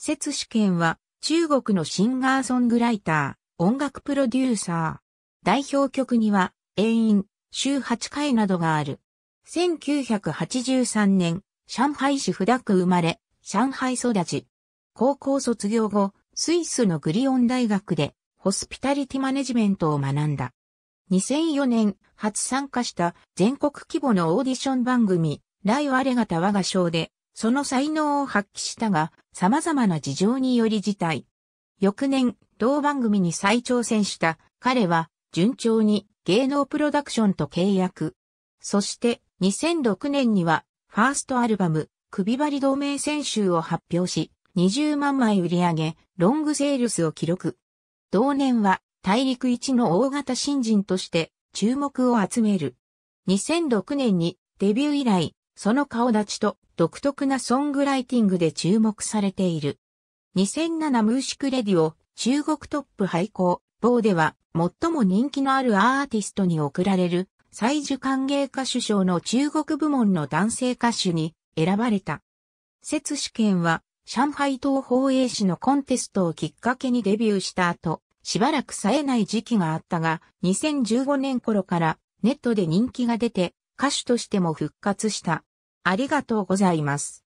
節試験は中国のシンガーソングライター、音楽プロデューサー。代表曲には、永遠、週8回などがある。1983年、上海市布田区生まれ、上海育ち。高校卒業後、スイスのグリオン大学で、ホスピタリティマネジメントを学んだ。2004年、初参加した全国規模のオーディション番組、ライアレガタ我が賞で、その才能を発揮したが、様々な事情により事態。翌年、同番組に再挑戦した彼は、順調に芸能プロダクションと契約。そして、2006年には、ファーストアルバム、首張り同盟選集を発表し、20万枚売り上げ、ロングセールスを記録。同年は、大陸一の大型新人として、注目を集める。2006年に、デビュー以来、その顔立ちと独特なソングライティングで注目されている。2007ムーシクレディオ中国トップ廃校棒では最も人気のあるアーティストに贈られる最受歓迎歌手賞の中国部門の男性歌手に選ばれた。説試験は上海東方映市のコンテストをきっかけにデビューした後、しばらく冴えない時期があったが、2015年頃からネットで人気が出て歌手としても復活した。ありがとうございます。